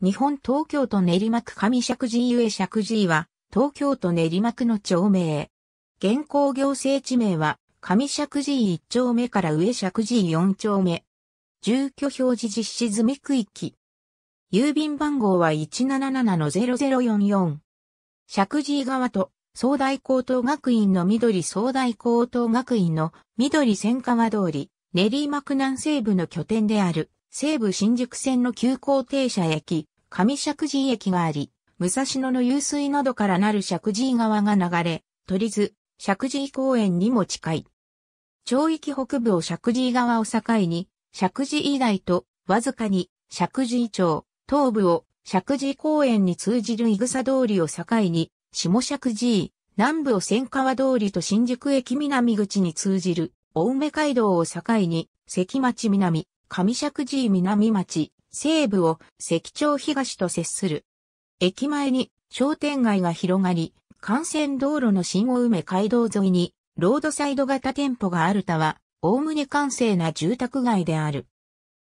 日本東京都練馬区上石神ゆえ石神井は、東京都練馬区の町名。現行行政地名は、上石神井1丁目から上石神井4丁目。住居表示実施済み区域。郵便番号は177-0044。石神井川と、総大高等学院の緑総大高等学院の緑千川通り、練馬区南西部の拠点である。西部新宿線の急行停車駅、上石神駅があり、武蔵野の湧水などからなる石神川が流れ、鳥津、石神公園にも近い。町域北部を石神川を境に、石神以来と、わずかに、石神町、東部を、石神公園に通じる井草通りを境に、下石神、南部を千川通りと新宿駅南口に通じる、青梅街道を境に、関町南、上石神南町、西部を石町東と接する。駅前に商店街が広がり、幹線道路の新大梅街道沿いに、ロードサイド型店舗があるたは、おおむね完成な住宅街である。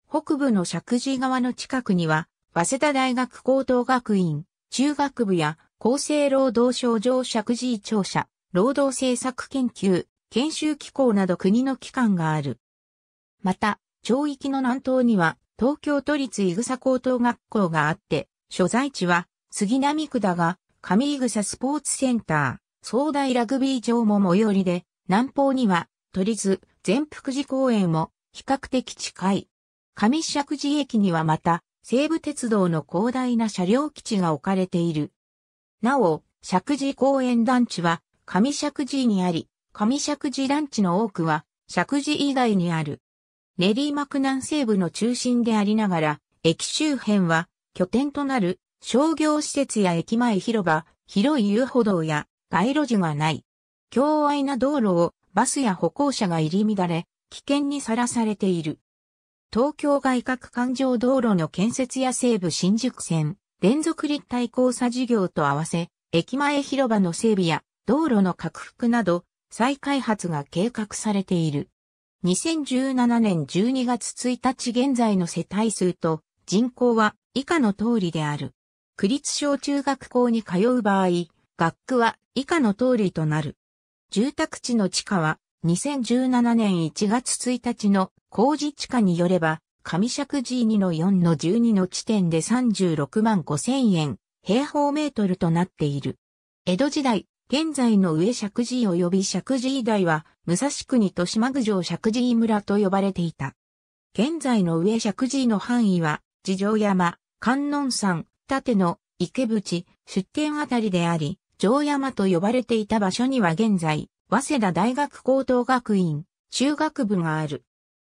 北部の石神川の近くには、早稲田大学高等学院、中学部や厚生労働省上石神庁舎、労働政策研究、研修機構など国の機関がある。また、町域の南東には東京都立いぐさ高等学校があって、所在地は杉並区だが、上いぐさスポーツセンター、総大ラグビー場も最寄りで、南方には都立全福寺公園も比較的近い。上石寺駅にはまた、西武鉄道の広大な車両基地が置かれている。なお、石寺公園団地は上石寺にあり、上石寺団地の多くは石寺以外にある。練馬区南西部の中心でありながら、駅周辺は拠点となる商業施設や駅前広場、広い遊歩道や街路樹がない。強愛な道路をバスや歩行者が入り乱れ、危険にさらされている。東京外郭環状道路の建設や西部新宿線、連続立体交差事業と合わせ、駅前広場の整備や道路の拡幅など、再開発が計画されている。2017年12月1日現在の世帯数と人口は以下の通りである。区立小中学校に通う場合、学区は以下の通りとなる。住宅地の地価は2017年1月1日の工事地価によれば、上尺 G2 の4の12の地点で36万5千円、平方メートルとなっている。江戸時代、現在の上石神井及び石神井台は、武蔵国と島郡城石神井村と呼ばれていた。現在の上石神井の範囲は、地上山、観音山、縦野、池淵、出店あたりであり、城山と呼ばれていた場所には現在、早稲田大学高等学院、中学部がある。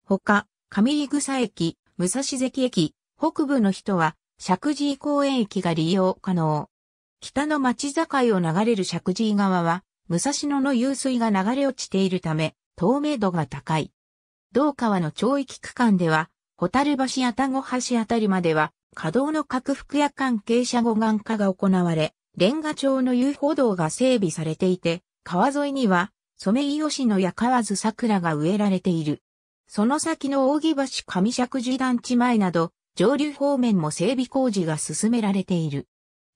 他、上井草駅、武蔵関駅、北部の人は、石神井公園駅が利用可能。北の町境を流れる石神井川は、武蔵野の湧水が流れ落ちているため、透明度が高い。同川の町域区間では、ホタル橋や田子橋あたりまでは、稼働の拡幅や関係者護岸化が行われ、レンガ町の遊歩道が整備されていて、川沿いには、ソメイヨシノや河津桜が植えられている。その先の扇橋上石寺団地前など、上流方面も整備工事が進められている。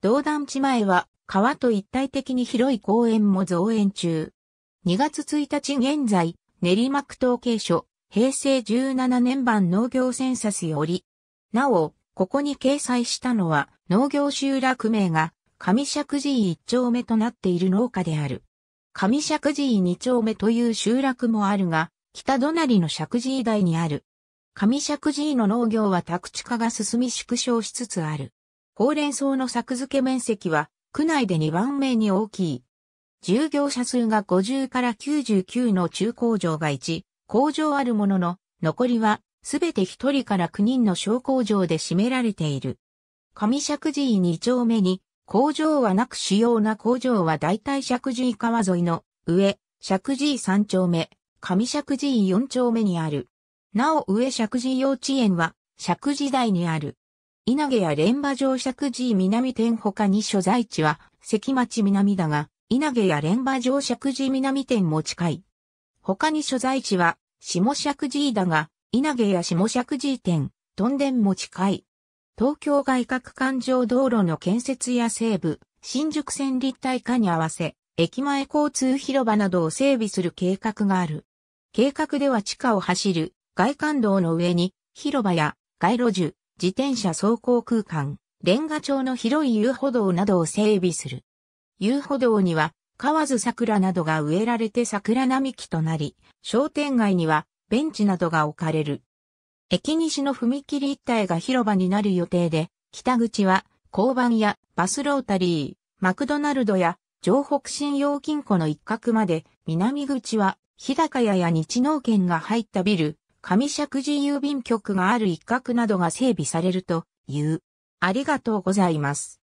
道団地前は川と一体的に広い公園も増援中。2月1日現在、練馬区統計所、平成17年版農業センサスより、なお、ここに掲載したのは農業集落名が上石寺一丁目となっている農家である。上石寺二丁目という集落もあるが、北隣の石寺台にある。上石寺の農業は宅地化が進み縮小しつつある。ほうれん草の作付け面積は、区内で2番目に大きい。従業者数が50から99の中工場が1、工場あるものの、残りは、すべて1人から9人の小工場で占められている。上石寺井2丁目に、工場はなく主要な工場は大体石寺井川沿いの上、石寺井3丁目、上石寺井4丁目にある。なお上石寺井幼稚園は、石寺台にある。稲毛や連馬城石寺南店他に所在地は関町南だが、稲毛や連馬城石寺南店も近い。他に所在地は下尺寺だが、稲毛や下尺寺店、デンも近い。東京外郭環状道路の建設や西部、新宿線立体化に合わせ、駅前交通広場などを整備する計画がある。計画では地下を走る外環道の上に広場や街路樹、自転車走行空間、レンガ町の広い遊歩道などを整備する。遊歩道には、河津桜などが植えられて桜並木となり、商店街にはベンチなどが置かれる。駅西の踏切一帯が広場になる予定で、北口は交番やバスロータリー、マクドナルドや城北信用金庫の一角まで、南口は日高屋や日農圏が入ったビル、上石寺郵便局がある一角などが整備されるという。ありがとうございます。